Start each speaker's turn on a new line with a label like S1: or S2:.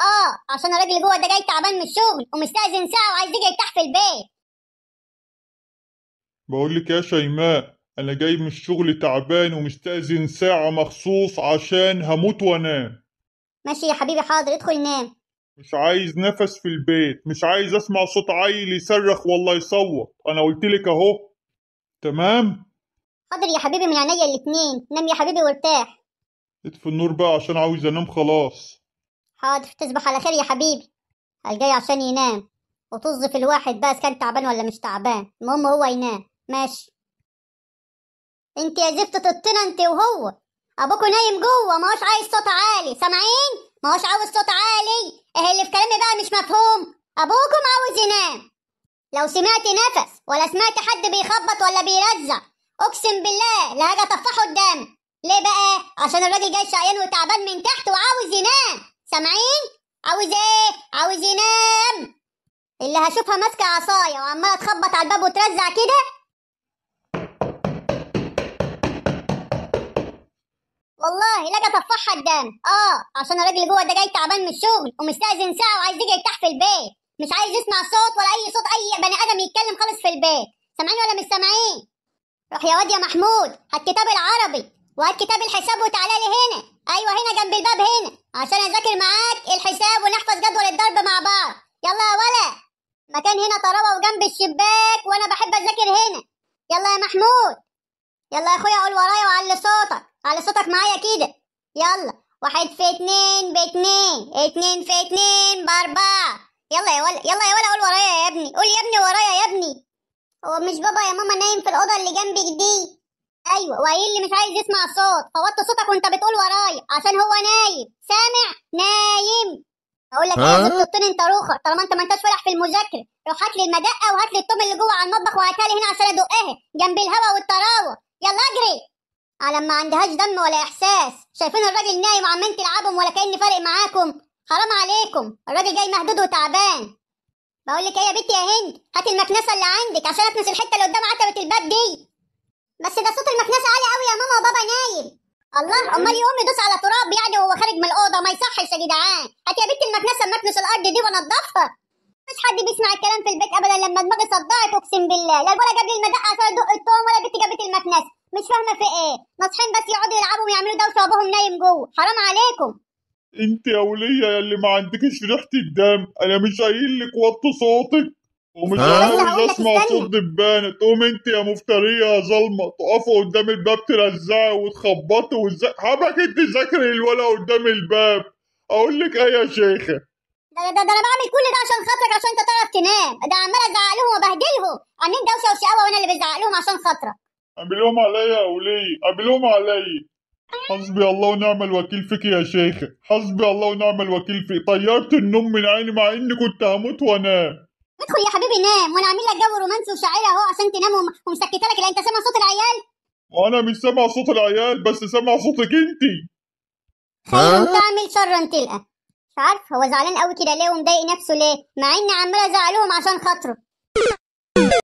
S1: اه عشان الراجل اللي جوه ده جاي تعبان من الشغل ومستأذن ساعه وعايز يجي يرتاح في البيت
S2: بقول لك يا شيماء انا جاي من الشغل تعبان ومستأذن ساعه مخصوص عشان هموت وانام
S1: ماشي يا حبيبي حاضر ادخل نام
S2: مش عايز نفس في البيت مش عايز اسمع صوت عيل يصرخ والله يصوت انا قلت لك اهو تمام
S1: حاضر يا حبيبي من عينيا الاتنين نام يا حبيبي وارتاح
S2: اطفي النور بقى عشان عاوز انام خلاص
S1: حاضر تصبح على خير يا حبيبي جاي عشان ينام وطز في الواحد بقى اذا كان تعبان ولا مش تعبان المهم هو ينام ماشي انت يا زفت تطينا انت وهو ابوكو نايم جوه ما هوش عايز صوت عالي سامعين ما هوش عاوز صوت عالي ايه اللي في كلامي بقى مش مفهوم ابوكم عاوز ينام لو سمعت نفس ولا سمعت حد بيخبط ولا بيرزع اقسم بالله لا هاجي اطفحه قدامك ليه بقى عشان الراجل جاي شقيان وتعبان من تحت وعاوز ينام سامعين عاوز ايه عاوز ينام اللي هشوفها ماسكه عصايه وعماله تخبط على الباب وترزع كده والله لقى اطفحها قدام اه عشان الراجل جوه ده جاي تعبان من الشغل ومستاذن ساعه وعايز يجي يرتاح في البيت مش عايز يسمع صوت ولا اي صوت اي بني ادم يتكلم خالص في البيت سامعين ولا مش سامعين روح يا واد يا محمود هات كتاب العربي وهات كتاب الحساب وتعالى لي هنا ايوه هنا جنب الباب هنا عشان اذاكر معاك الحساب ونحفظ جدول الضرب مع بعض يلا يا ولا مكان هنا طراوه وجنب الشباك وانا بحب اذاكر هنا يلا يا محمود يلا يا اخويا قول ورايا وعلي صوتك علي صوتك معايا كده يلا واحد في اتنين باتنين اتنين في اتنين باربعة يلا يا ولا يلا يا ولا قول ورايا يا ابني قول يا ابني ورايا يا ابني هو مش بابا يا ماما نايم في الأوضة اللي جنبك دي ايوه وايه اللي مش عايز يسمع الصوت فوضت صوتك وانت بتقول ورايا عشان هو نايم سامع نايم اقول لك ايه يا بتطين انت روخه طالما انت ما انتش فرح في المذاكره روح هات لي المدقه وهات لي التوم اللي جوه على المطبخ وهاتها لي هنا عشان ادقها جنب الهوا والطراوه يلا اجري على ما عندهاش دم ولا احساس شايفين الراجل نايم وعمالين تلعبهم ولا كاني فارق معاكم حرام عليكم الراجل جاي مهدود وتعبان بقول لك ايه يا بنتي يا هند هات المكنسه اللي عندك عشان اكنس الحته اللي قدام عتبه الباب دي بس ده صوت المكنسه عالي قوي يا ماما وبابا نايم
S2: الله امال يقوم يدوس
S1: على تراب يعني وهو خارج من الاوضه ما يصحش يا جدعان هات يا بنت المكنسه مكنسه الارض دي وانضفها مش حد بيسمع الكلام في البيت ابدا لما دماغي صدعت اقسم بالله لا الولد جاب لي المدقه عشان ادق التوم ولا البنت جابت المكنسه مش فاهمه في ايه ناصحين بس يقعدوا يلعبوا ويعملوا دوشه وابوهم نايم جوه حرام عليكم
S2: انت يا وليه اللي ما عندكش ريحه الدم انا مش قايل لك وطي صوتك ومش عاوز اسمع صوت دبانه تقوم انت يا مفتريه يا ظلمه تقفوا قدام الباب ترزعي وتخبطي وازاي حبك انت ذاكري الولا قدام الباب اقول لك ايه يا شيخه
S1: ده, ده, ده انا بعمل كل ده عشان خاطرك عشان انت تعرف تنام ده عمال ازعق لهم وبهدلهم عاملين دوشه وشقاوه وانا اللي بزعق لهم عشان خاطرك
S2: قابلهم عليا يا وليه قابلهم عليا حسبي الله ونعم الوكيل فيك يا شيخه حسبي الله ونعم الوكيل فيك طيرت النوم من عيني مع اني كنت هموت وانام
S1: ادخل يا حبيبي نام وانا عامل لك جو رومانسي وشاعر اهو عشان تنام ومسكته لك لا انت سامع صوت العيال
S2: وانا مش سامع صوت العيال بس سامع صوتك انت خير تعمل
S1: شرا تلقى مش عارف هو زعلان قوي كده ليه ومضايق نفسه ليه مع اني عماله ازعلهم عشان خاطره